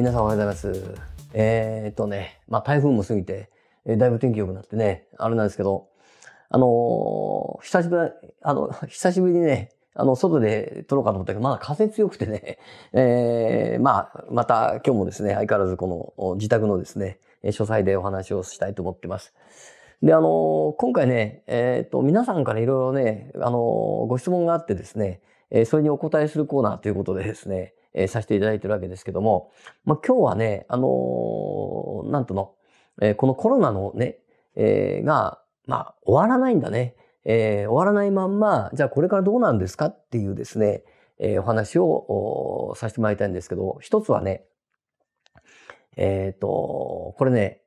皆さんおはようございます。えー、っとね、まあ、台風も過ぎて、えー、だいぶ天気良くなってね、あれなんですけど、あのー、久しぶり、あの、久しぶりにね、あの、外で撮ろうかと思ったけど、まだ風強くてね、えー、まあ、また今日もですね、相変わらずこの自宅のですね、書斎でお話をしたいと思ってます。で、あの、今回ね、えっ、と、皆さんからいろいろね、あの、ご質問があってですね、えー、それにお答えするコーナーということでですね、えー、させていただいてるわけですけども、まあ、今日はね、あのー、なんとの、えー、このコロナのね、えー、が、まあ、終わらないんだね。えー、終わらないまんま、じゃあこれからどうなんですかっていうですね、えー、お話をさせてもらいたいんですけど、一つはね、えっ、ー、と、これね、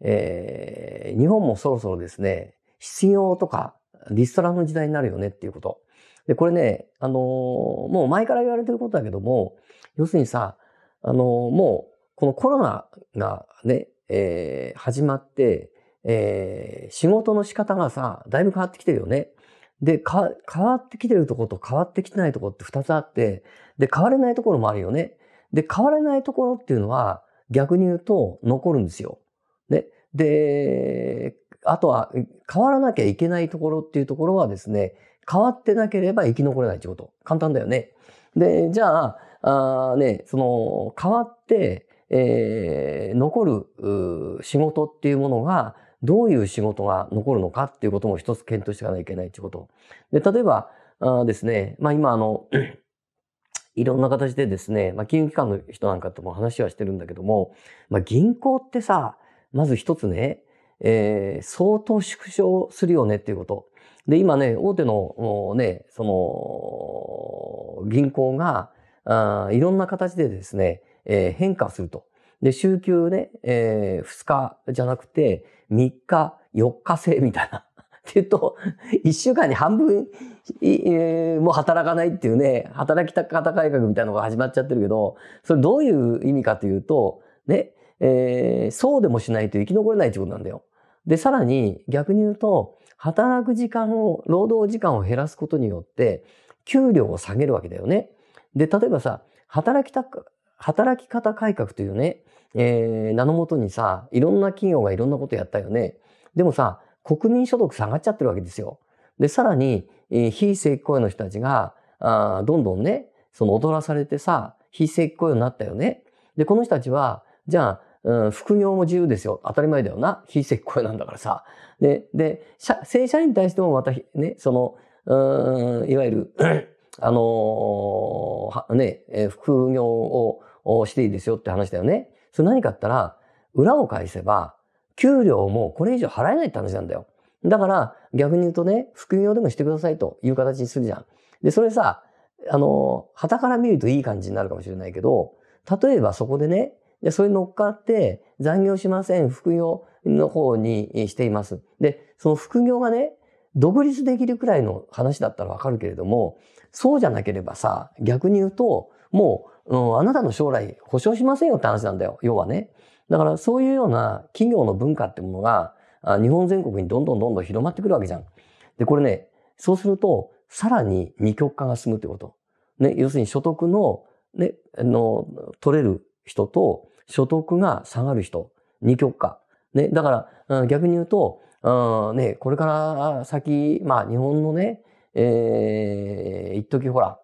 えー、日本もそろそろですね、失業とかリストラの時代になるよねっていうこと。で、これね、あのー、もう前から言われてることだけども、要するにさ、あの、もう、このコロナがね、えー、始まって、えー、仕事の仕方がさ、だいぶ変わってきてるよね。で、変わってきてるところと変わってきてないところって2つあって、で、変われないところもあるよね。で、変われないところっていうのは、逆に言うと残るんですよ。ね。で、あとは、変わらなきゃいけないところっていうところはですね、変わってなければ生き残れないってこと。簡単だよね。で、じゃあ、あね、その、変わって、えー、残る仕事っていうものが、どういう仕事が残るのかっていうことも一つ検討していかないといけないっていうこと。で、例えば、あですね、まあ今あの、いろんな形でですね、まあ金融機関の人なんかとも話はしてるんだけども、まあ銀行ってさ、まず一つね、えー、相当縮小するよねっていうこと。で、今ね、大手のね、その、銀行が、あいろんな形でですね、えー、変化すると。で、週休ね、えー、2日じゃなくて、3日、4日制みたいな。って言うと、1週間に半分、えー、もう働かないっていうね、働き方改革みたいなのが始まっちゃってるけど、それどういう意味かというと、ね、えー、そうでもしないと生き残れないってことなんだよ。で、さらに逆に言うと、働く時間を、労働時間を減らすことによって、給料を下げるわけだよね。で、例えばさ、働きた、く、働き方改革というね、えー、名のもとにさ、いろんな企業がいろんなことやったよね。でもさ、国民所得下がっちゃってるわけですよ。で、さらに、えー、非正規雇用の人たちが、あどんどんね、その踊らされてさ、非正規雇用になったよね。で、この人たちは、じゃあ、うん、副業も自由ですよ。当たり前だよな。非正規雇用なんだからさ。で、で、正社員に対してもまた、ね、その、うん、いわゆるあのー、ね、えー、副業をしていいですよって話だよね。それ何かったら、裏を返せば、給料もこれ以上払えないって話なんだよ。だから、逆に言うとね、副業でもしてくださいという形にするじゃん。で、それさ、あのー、旗から見るといい感じになるかもしれないけど、例えばそこでね、で、それ乗っかって、残業しません、副業の方にしています。で、その副業がね、独立できるくらいの話だったらわかるけれども、そうじゃなければさ、逆に言うと、もう、うん、あなたの将来保証しませんよって話なんだよ。要はね。だからそういうような企業の文化ってものが、日本全国にどんどんどんどん広まってくるわけじゃん。で、これね、そうすると、さらに二極化が進むってこと。ね、要するに所得の、ね、の、取れる人と、所得が下がる人、二極化。ね、だから、逆に言うと、うん、ね、これから先、まあ日本のね、えー、一時ほら、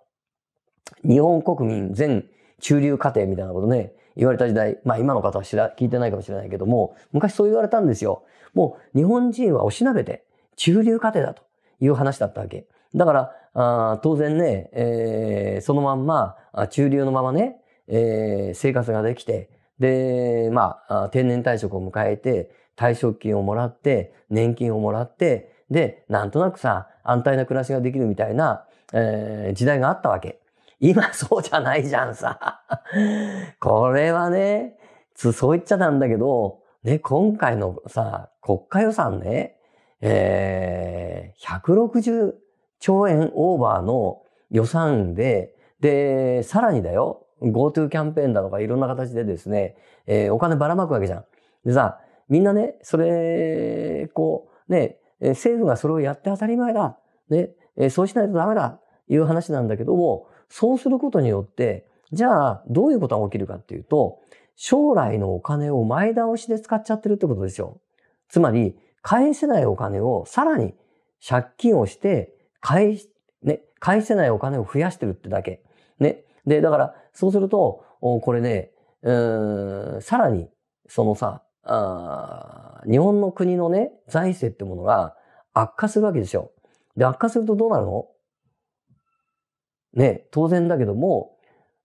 日本国民全中流家庭みたいなことね、言われた時代、まあ今の方は知ら、聞いてないかもしれないけども、昔そう言われたんですよ。もう日本人はおしなべて中流家庭だという話だったわけ。だから、あ当然ね、えー、そのまんま、中流のままね、えー、生活ができて、で、まあ、定年退職を迎えて、退職金をもらって、年金をもらって、で、なんとなくさ、安泰な暮らしができるみたいな、えー、時代があったわけ。今 そうじゃないじゃんさ。これはね、そう言っちゃなんだけど、ね、今回のさ、国家予算ね、えー、160兆円オーバーの予算で、で、さらにだよ、GoTo キャンペーンだとかいろんな形でですね、えー、お金ばらまくわけじゃん。でさ、みんなね、それ、こう、ね、政府がそれをやって当たり前だ。ね、そうしないとダメだ。いう話なんだけども、そうすることによって、じゃあ、どういうことが起きるかっていうと、将来のお金を前倒しで使っちゃってるってことですよ。つまり、返せないお金をさらに借金をして、返し、ね、返せないお金を増やしてるってだけ。ね。で、だから、そうすると、これね、うーん、さらに、そのさ、あ日本の国のね、財政ってものが悪化するわけですよ。で、悪化するとどうなるのね、当然だけども、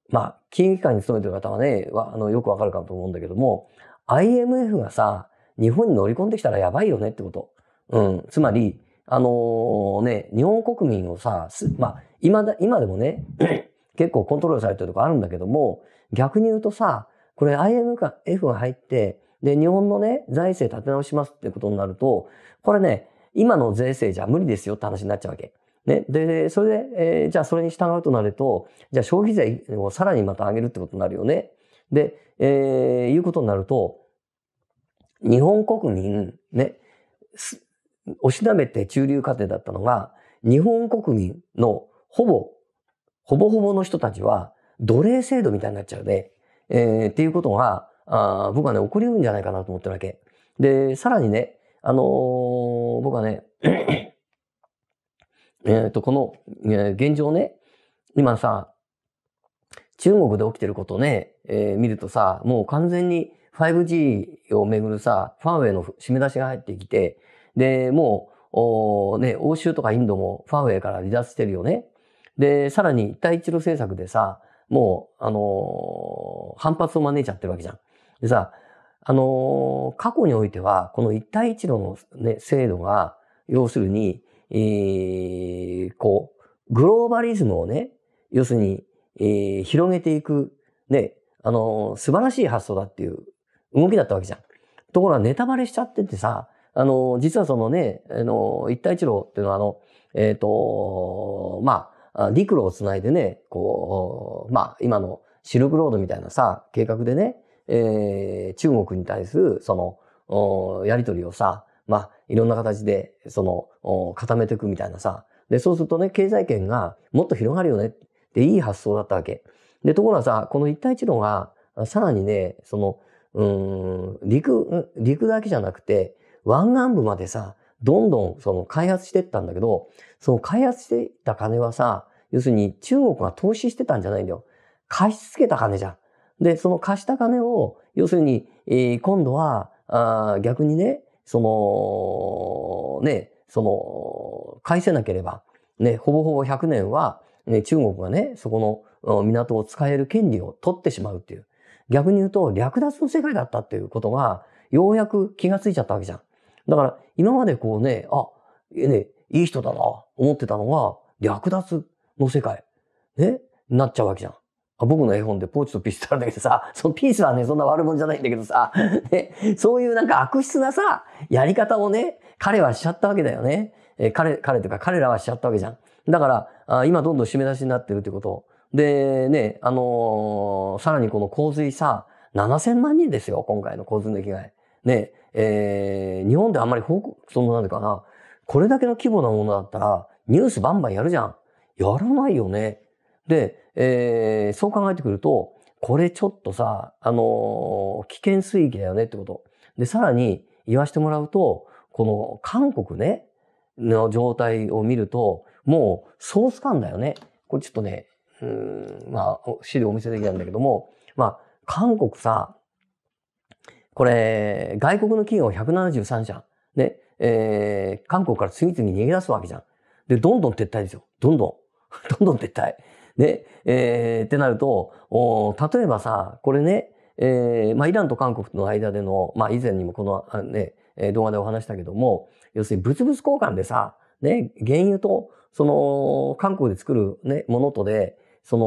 まあ、金融機関に勤めてる方はね、あのよくわかるかと思うんだけども、IMF がさ、日本に乗り込んできたらやばいよねってこと。うん。つまり、あのー、ね、日本国民をさ、まあ、今だ、今でもね、結構コントロールされてるとこあるんだけども、逆に言うとさ、これ IMF が入って、で、日本のね、財政立て直しますってことになると、これね、今の税制じゃ無理ですよって話になっちゃうわけ。ね、で、それで、えー、じゃあそれに従うとなると、じゃあ消費税をさらにまた上げるってことになるよね。で、えー、いうことになると、日本国民、ね、す、おしなべて中流家庭だったのが、日本国民のほぼ、ほぼほぼの人たちは、奴隷制度みたいになっちゃうね。えー、っていうことが、あ僕はね、起こりうるんじゃないかなと思ってるわけ。で、さらにね、あのー、僕はね、えっと、この、えー、現状ね、今さ、中国で起きてることね、えー、見るとさ、もう完全に 5G をめぐるさ、ファーウェイの締め出しが入ってきて、で、もう、おね、欧州とかインドもファーウェイから離脱してるよね。で、さらに一帯一路政策でさ、もう、あのー、反発を招いちゃってるわけじゃん。でさ、あのー、過去においては、この一帯一路のね、制度が、要するに、えー、こう、グローバリズムをね、要するに、えー、広げていく、ね、あのー、素晴らしい発想だっていう動きだったわけじゃん。ところがネタバレしちゃっててさ、あのー、実はそのね、あのー、一帯一路っていうのはあの、えっ、とまあ、陸路をつないでね、こう、まあ、今のシルクロードみたいなさ、計画でね、えー、中国に対する、その、やりとりをさ、まあ、いろんな形で、その、固めていくみたいなさ。で、そうするとね、経済圏がもっと広がるよねっていい発想だったわけ。で、ところがさ、この一帯一路が、さらにね、その、うん、陸、陸だけじゃなくて、湾岸部までさ、どんどんその開発していったんだけど、その開発していった金はさ、要するに中国が投資してたんじゃないんだよ。貸し付けた金じゃん。で、その貸した金を、要するに、えー、今度は、あ逆にね、その、ね、その、返せなければ、ね、ほぼほぼ100年は、ね、中国がね、そこの港を使える権利を取ってしまうっていう。逆に言うと、略奪の世界だったっていうことが、ようやく気がついちゃったわけじゃん。だから、今までこうね、あ、ね、いい人だな、思ってたのが、略奪の世界、ね、なっちゃうわけじゃん。僕の絵本でポーチとピーストルあるだけどさ、そのピースはね、そんな悪者じゃないんだけどさ、ね、そういうなんか悪質なさ、やり方をね、彼はしちゃったわけだよね。えー、彼、彼というか彼らはしちゃったわけじゃん。だから、あ今どんどん締め出しになってるってこと。で、ね、あのー、さらにこの洪水さ、7000万人ですよ、今回の洪水の被害。ね、えー、日本であんまり報告、そのなんでかな、これだけの規模なものだったら、ニュースバンバンやるじゃん。やらないよね。で、えー、そう考えてくると、これちょっとさ、あのー、危険水域だよねってこと。で、さらに言わしてもらうと、この韓国ね、の状態を見ると、もうソース感だよね。これちょっとね、うん、まあ、資料お見せできないんだけども、まあ、韓国さ、これ、外国の企業173社、ね、えー、韓国から次々逃げ出すわけじゃん。で、どんどん撤退ですよ。どんどん。どんどん撤退。ね、えー、ってなると、例えばさ、これね、えー、まあ、イランと韓国との間での、まあ、以前にもこのあ、ね、動画でお話したけども、要するに物々交換でさ、ね、原油と、その、韓国で作る、ね、ものとで、そ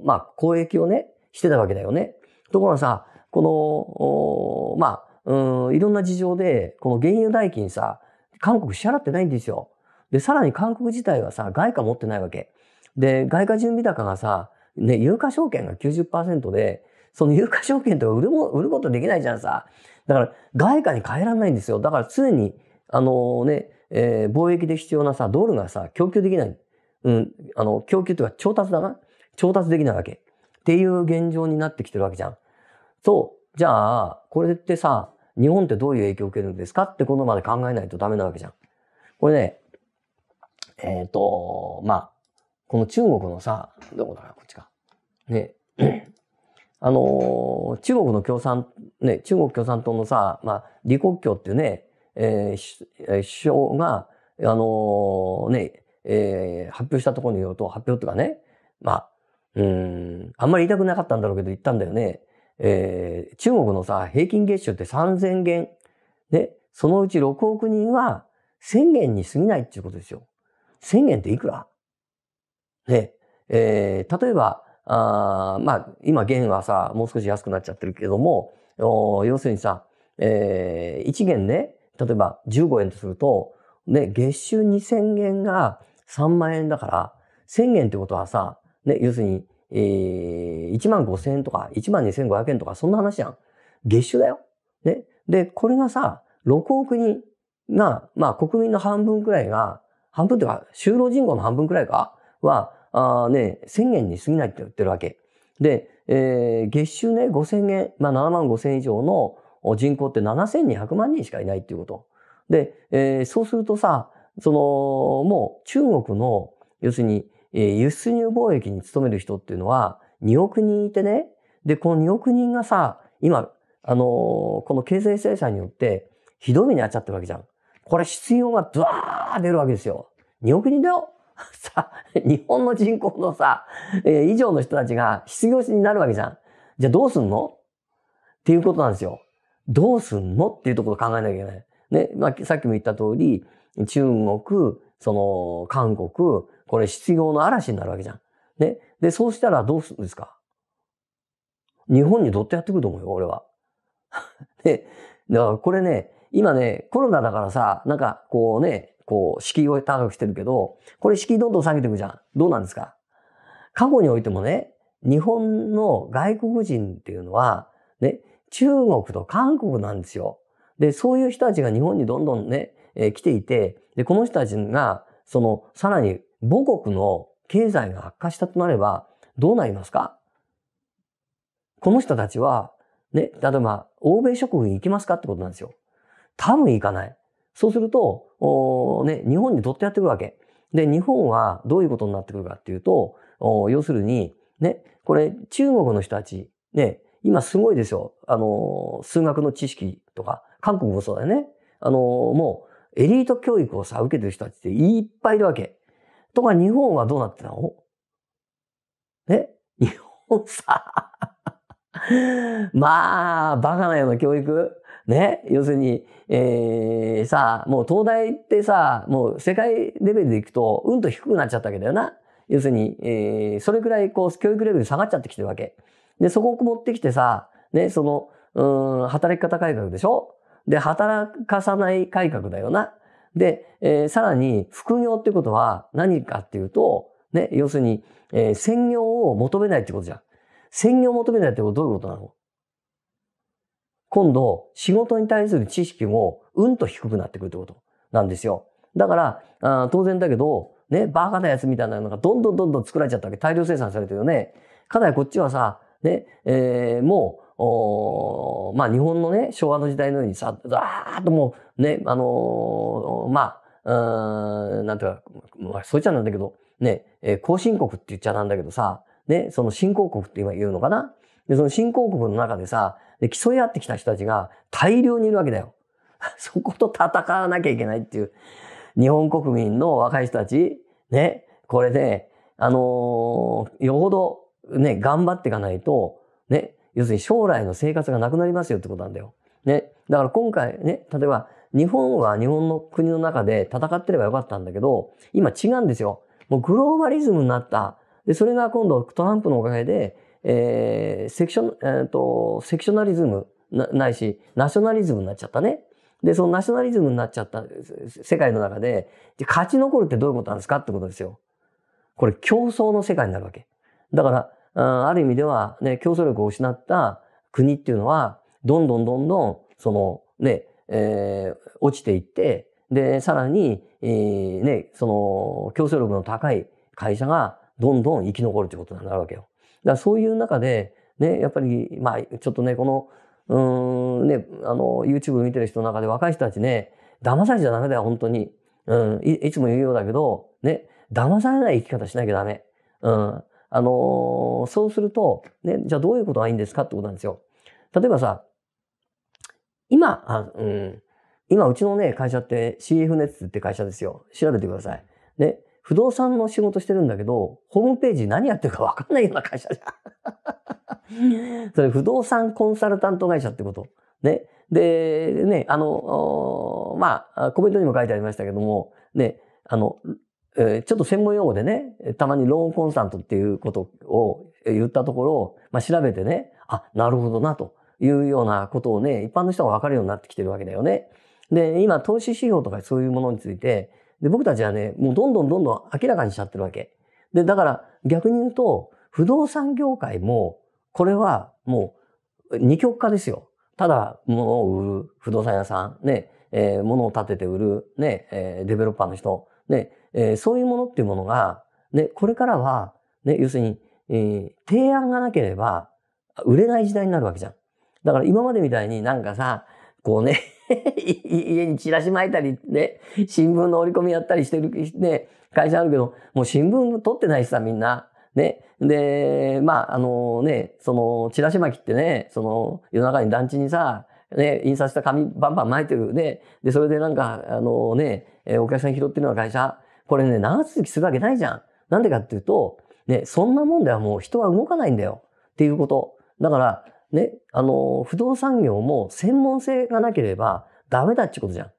の、まあ、交易をね、してたわけだよね。ところがさ、この、まあ、うん、いろんな事情で、この原油代金さ、韓国支払ってないんですよ。で、さらに韓国自体はさ、外貨持ってないわけ。で、外貨準備高がさ、ね、有価証券が90%で、その有価証券とか売るも、売ることできないじゃんさ。だから、外貨に変えらんないんですよ。だから常に、あのね、えー、貿易で必要なさ、ドルがさ、供給できない。うん、あの、供給というか調達だな。調達できないわけ。っていう現状になってきてるわけじゃん。そう。じゃあ、これってさ、日本ってどういう影響を受けるんですかってことまで考えないとダメなわけじゃん。これね、えっ、ー、と、まあ、この中国のさ、どこだこっちか。ね、あのー、中国の共産、ね、中国共産党のさ、まあ、李克強っていうね、えー、首相が、あのー、ね、えー、発表したところによると、発表とかね、まあ、うん、あんまり言いたくなかったんだろうけど言ったんだよね。えー、中国のさ、平均月収って3000元。ね、そのうち6億人は1000元に過ぎないっていうことですよ。1000元っていくらね、えー、例えば、あまあ、今、元はさ、もう少し安くなっちゃってるけども、要するにさ、えー、1元ね、例えば15円とすると、ね、月収2000元が3万円だから、1000元ってことはさ、ね、要するに、えー、1万5000円とか、1万2500円とか、そんな話じゃん。月収だよ。ね。で、これがさ、6億人が、まあ国民の半分くらいが、半分というか、就労人口の半分くらいかは、あね、1000円に過ぎないって言ってるわけ。で、えー、月収ね、5000円、まあ7万5000以上の人口って7200万人しかいないっていうこと。で、えー、そうするとさ、その、もう中国の、要するに、えー、輸出入貿易に勤める人っていうのは2億人いてね。で、この2億人がさ、今、あのー、この経済制裁によってひどい目に遭っちゃってるわけじゃん。これ必要がドワー出るわけですよ。2億人だよ。さ、日本の人口のさ、えー、以上の人たちが失業になるわけじゃん。じゃあどうすんのっていうことなんですよ。どうすんのっていうところ考えなきゃいけない。ね、まあ、さっきも言った通り、中国、その、韓国、これ失業の嵐になるわけじゃん。ね。で、そうしたらどうするんですか日本にどってやってくると思うよ、俺は。で、だからこれね、今ね、コロナだからさ、なんかこうね、こう、敷居を高くしてるけど、これ敷居どんどん下げていくじゃん。どうなんですか過去においてもね、日本の外国人っていうのは、ね、中国と韓国なんですよ。で、そういう人たちが日本にどんどんね、えー、来ていて、で、この人たちが、その、さらに母国の経済が悪化したとなれば、どうなりますかこの人たちは、ね、例えば、欧米諸国に行きますかってことなんですよ。多分行かない。そうすると、おね、日本にとってやってくるわけ。で、日本はどういうことになってくるかっていうと、お要するに、ね、これ中国の人たち、ね、今すごいですよ。あの、数学の知識とか、韓国もそうだよね。あの、もう、エリート教育をさ、受けてる人たちっていっぱいいるわけ。とか、日本はどうなってたのね日本さ、まあ、バカなような教育。ね、要するに、えー、さあ、もう東大ってさ、もう世界レベルでいくと、うんと低くなっちゃったわけだよな。要するに、えー、それくらいこう、教育レベル下がっちゃってきてるわけ。で、そこを持ってきてさ、ね、その、うん、働き方改革でしょで、働かさない改革だよな。で、えー、さらに、副業ってことは何かっていうと、ね、要するに、えー、専業を求めないってことじゃん。専業を求めないってことどういうことなの今度仕事に対する知識もうんと低くなってくるってことなんですよ。だから、あ当然だけど、ね、バカなやつみたいなのがどんどんどんどん作られちゃったわけ。大量生産されてるよね。かなりこっちはさ、ね、えー、もう、おまあ日本のね、昭和の時代のようにさ、ざーっともうね、あのー、まあ、うん、なんていうか、まあ、そういっちゃなんだけど、ね、えー、後進国って言っちゃなんだけどさ、ね、その新興国って今言うのかなで、その新興国の中でさ、で競い合ってきた人たちが大量にいるわけだよ。そこと戦わなきゃいけないっていう。日本国民の若い人たち、ね、これで、あのー、よほど、ね、頑張っていかないと、ね、要するに将来の生活がなくなりますよってことなんだよ。ね、だから今回ね、例えば、日本は日本の国の中で戦ってればよかったんだけど、今違うんですよ。もうグローバリズムになったで、それが今度トランプのおかげで、えー、セクション、えー、と、セクショナリズムなないし、ナショナリズムになっちゃったね。で、そのナショナリズムになっちゃった世界の中で、で勝ち残るってどういうことなんですかってことですよ。これ競争の世界になるわけ。だから、ある意味では、ね、競争力を失った国っていうのは、どんどんどんどん、その、ね、えー、落ちていって、で、さらに、えー、ね、その、競争力の高い会社が、どんどん生き残るということになるわけよ。だからそういう中で、ね、やっぱり、まあ、ちょっとね、この、うん、ね、あの、YouTube 見てる人の中で若い人たちね、騙されちゃダメだよ、本当に。うんい、いつも言うようだけど、ね、騙されない生き方しなきゃダメ。うん。あのー、そうすると、ね、じゃあどういうことがいいんですかってことなんですよ。例えばさ、今、あうん、今、うちのね、会社って CF ネッツって会社ですよ。調べてください。ね、不動産の仕事してるんだけど、ホームページ何やってるかわかんないような会社じゃん。それ不動産コンサルタント会社ってこと。ね。で、ね、あの、まあ、コメントにも書いてありましたけども、ね、あの、えー、ちょっと専門用語でね、たまにローンコンサントっていうことを言ったところ、まあ、調べてね、あ、なるほどな、というようなことをね、一般の人がわかるようになってきてるわけだよね。で、今、投資指標とかそういうものについて、で、僕たちはね、もうどんどんどんどん明らかにしちゃってるわけ。で、だから逆に言うと、不動産業界も、これはもう二極化ですよ。ただ、物を売る不動産屋さん、ね、えー、物を建てて売る、ね、えー、デベロッパーの人、ね、えー、そういうものっていうものが、ね、これからは、ね、要するに、えー、提案がなければ売れない時代になるわけじゃん。だから今までみたいになんかさ、こうね 家にチラシ巻いたりね、新聞の折り込みやったりしてる、ね、会社あるけど、もう新聞取ってないしさ、みんな。ね。で、まあ、あのね、その、チラシ巻きってね、その、夜中に団地にさ、ね、印刷した紙バンバン巻いてる。ね。で、それでなんか、あのね、お客さん拾ってるような会社。これね、長続きするわけないじゃん。なんでかっていうと、ね、そんなもんではもう人は動かないんだよ。っていうこと。だから、ね、あの、不動産業も専門性がなければダメだってことじゃん。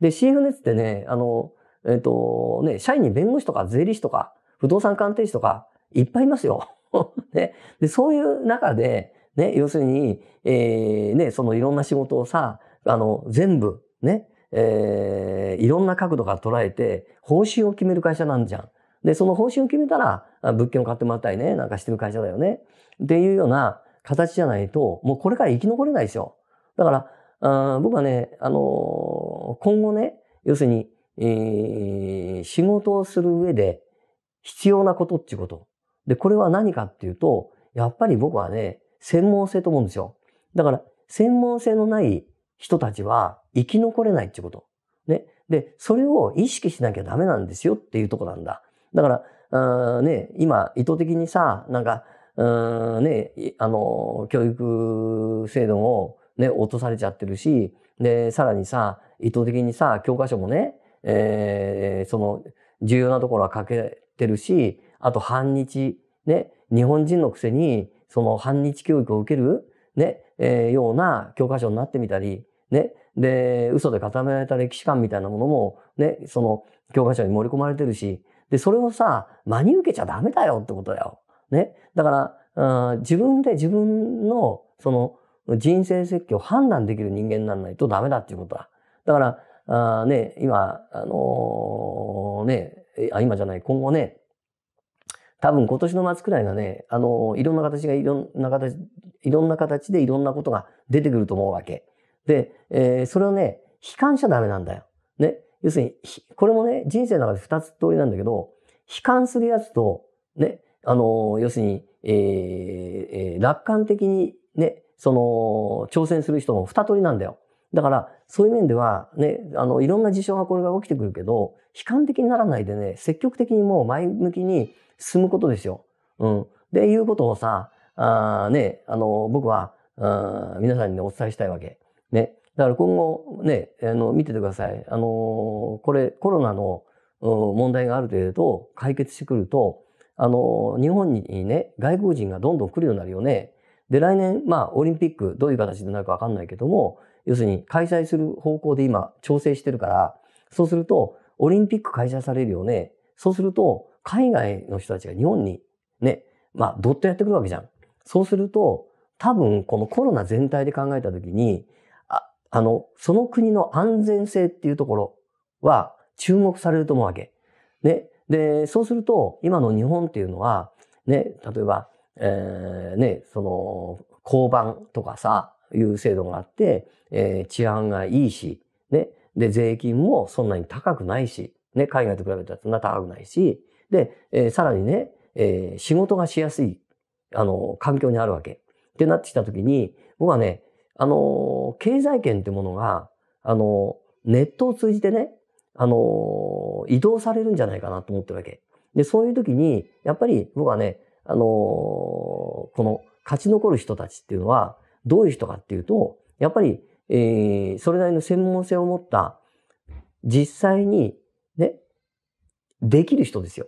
で、CF 熱ってね、あの、えっ、ー、と、ね、社員に弁護士とか税理士とか、不動産鑑定士とか、いっぱいいますよ。ね、で、そういう中で、ね、要するに、えー、ね、そのいろんな仕事をさ、あの、全部、ね、えー、いろんな角度から捉えて、報酬を決める会社なんじゃん。で、その報酬を決めたら、物件を買ってもらったりね、なんかしてる会社だよね。っていうような、形じゃないと、もうこれから生き残れないですよ。だから、あ僕はね、あのー、今後ね、要するに、えー、仕事をする上で必要なことっていうこと。で、これは何かっていうと、やっぱり僕はね、専門性と思うんですよ。だから、専門性のない人たちは生き残れないっていうこと。ね。で、それを意識しなきゃダメなんですよっていうとこなんだ。だから、あね、今、意図的にさ、なんか、うんね、あの、教育制度もね、落とされちゃってるし、で、さらにさ、意図的にさ、教科書もね、えー、その、重要なところは欠けてるし、あと反日、ね、日本人のくせに、その反日教育を受ける、ね、えー、ような教科書になってみたり、ね、で、嘘で固められた歴史観みたいなものも、ね、その教科書に盛り込まれてるし、で、それをさ、真に受けちゃダメだよってことだよ。ね。だから、自分で自分の、その、人生設計を判断できる人間にならないとダメだっていうことだ。だから、あね、今、あのー、ね、あ、今じゃない、今後ね、多分今年の末くらいがね、あのー、いろんな形がいろんな形、いろんな形でいろんなことが出てくると思うわけ。で、えー、それをね、悲観しちゃダメなんだよ。ね。要するに、これもね、人生の中で二つ通りなんだけど、悲観するやつと、ね、あの、要するに、えー、楽観的にね、その、挑戦する人の二通りなんだよ。だから、そういう面では、ね、あの、いろんな事象がこれが起きてくるけど、悲観的にならないでね、積極的にもう前向きに進むことですよ。うん。で、いうことをさ、あね、あの、僕は、あ皆さんに、ね、お伝えしたいわけ。ね。だから今後、ね、あの、見ててください。あのー、これ、コロナの問題がある程度解決してくると、あの、日本にね、外国人がどんどん来るようになるよね。で、来年、まあ、オリンピック、どういう形でなるかわかんないけども、要するに開催する方向で今、調整してるから、そうすると、オリンピック開催されるよね。そうすると、海外の人たちが日本にね、まあ、どっとやってくるわけじゃん。そうすると、多分、このコロナ全体で考えたときに、あ、あの、その国の安全性っていうところは注目されると思うわけ。ね、で、そうすると、今の日本っていうのは、ね、例えば、えー、ね、その、交番とかさ、いう制度があって、えー、治安がいいし、ね、で、税金もそんなに高くないし、ね、海外と比べたらそんな高くないし、で、えー、さらにね、えー、仕事がしやすい、あの、環境にあるわけ。ってなってきたときに、僕はね、あの、経済圏ってものが、あの、ネットを通じてね、あの、移動されるんじゃないかなと思ってるわけ。で、そういう時に、やっぱり僕はね、あのー、この勝ち残る人たちっていうのは、どういう人かっていうと、やっぱり、えー、それなりの専門性を持った、実際に、ね、できる人ですよ。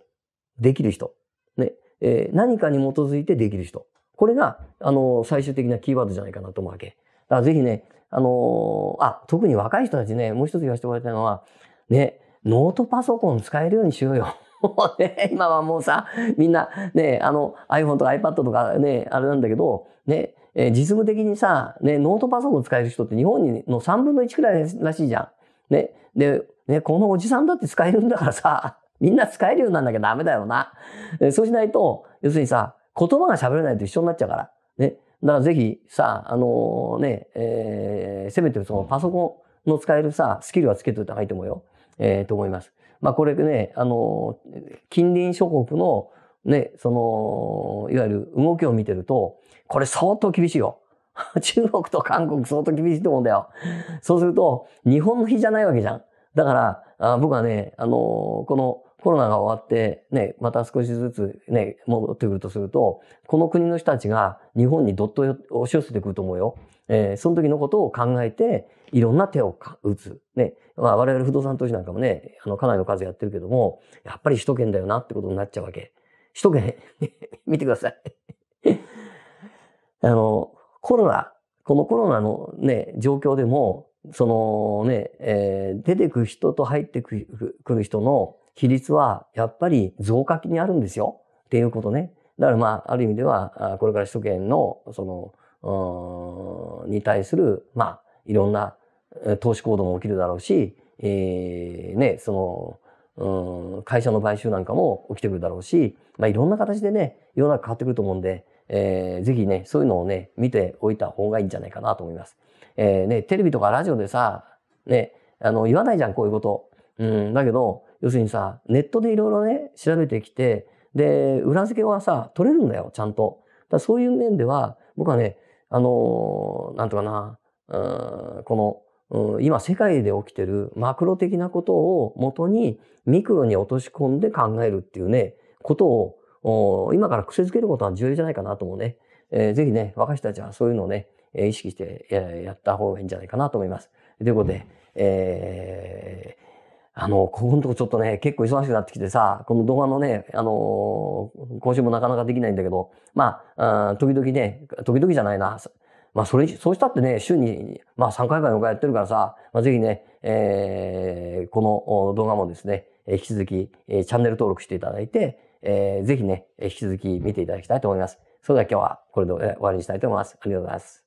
できる人。ね、えー、何かに基づいてできる人。これが、あのー、最終的なキーワードじゃないかなと思うわけ。だからぜひね、あのー、あ、特に若い人たちね、もう一つ言わせてもらいたいのは、ね、ノートパソコン使えるようにしようよ。ね、今はもうさ、みんなね、あの iPhone とか iPad とかね、あれなんだけど、ね、えー、実務的にさ、ね、ノートパソコン使える人って日本の3分の1くらいらしいじゃん。ね、で、ね、このおじさんだって使えるんだからさ、みんな使えるようになんなきゃダメだよな。えー、そうしないと、要するにさ、言葉が喋れないと一緒になっちゃうから。ね。だからぜひさ、あのー、ね、えー、せめてそのパソコンの使えるさ、スキルはつけておいた方がいいと思うよ。えー、と思います。まあ、これね、あの、近隣諸国のね、その、いわゆる動きを見てると、これ相当厳しいよ。中国と韓国相当厳しいと思うんだよ。そうすると、日本の日じゃないわけじゃん。だから、あ僕はね、あのこのコロナが終わって、ね、また少しずつね、戻ってくるとすると、この国の人たちが日本にどっと押し寄せてくると思うよ。えー、その時のことを考えて、いろんな手を打つ。ね。まあ、我々不動産投資なんかもね、あの、かなりの数やってるけども、やっぱり首都圏だよなってことになっちゃうわけ。首都圏 見てくださいあの、コロナ、このコロナのね、状況でも、そのね、えー、出てく人と入ってくる人の比率はやっぱり増加期にあるんですよっていうことね。だからまあ、ある意味では、これから首都圏の、その、に対する、まあ、いろんな投資行動も起きるだろうし、えー、ね、その、会社の買収なんかも起きてくるだろうし、まあ、いろんな形でね、世の中変わってくると思うんで、えー、ぜひね、そういうのをね、見ておいた方がいいんじゃないかなと思います。えー、ね、テレビとかラジオでさ、ね、あの、言わないじゃん、こういうこと。うん、だけど、要するにさ、ネットでいろいろね、調べてきて、で、裏付けはさ、取れるんだよ、ちゃんと。だそういう面では、僕はね、あのー、なんとかな、うん、この、うん、今世界で起きてるマクロ的なことをもとにミクロに落とし込んで考えるっていうね、ことを今から癖づけることは重要じゃないかなと思うね。えー、ぜひね、私たちはそういうのをね、意識してやった方がいいんじゃないかなと思います。ということで、えーあの、ここのとこちょっとね、結構忙しくなってきてさ、この動画のね、あのー、更新もなかなかできないんだけど、まあ、あ時々ね、時々じゃないな。まあ、それ、そうしたってね、週に、まあ、3回か4回やってるからさ、まあ、ぜひね、えー、この動画もですね、引き続き、えチャンネル登録していただいて、えー、ぜひね、引き続き見ていただきたいと思います。それでは今日はこれで終わりにしたいと思います。ありがとうございます。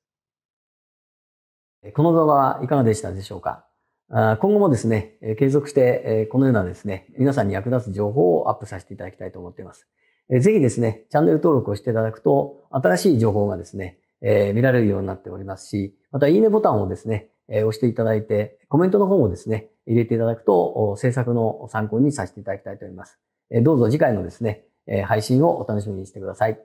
この動画はいかがでしたでしょうか今後もですね、継続して、このようなですね、皆さんに役立つ情報をアップさせていただきたいと思っています。ぜひですね、チャンネル登録をしていただくと、新しい情報がですね、え見られるようになっておりますし、またいいねボタンをですね、え押していただいて、コメントの方もですね、入れていただくと、制作の参考にさせていただきたいと思います。えどうぞ次回のですね、え配信をお楽しみにしてください。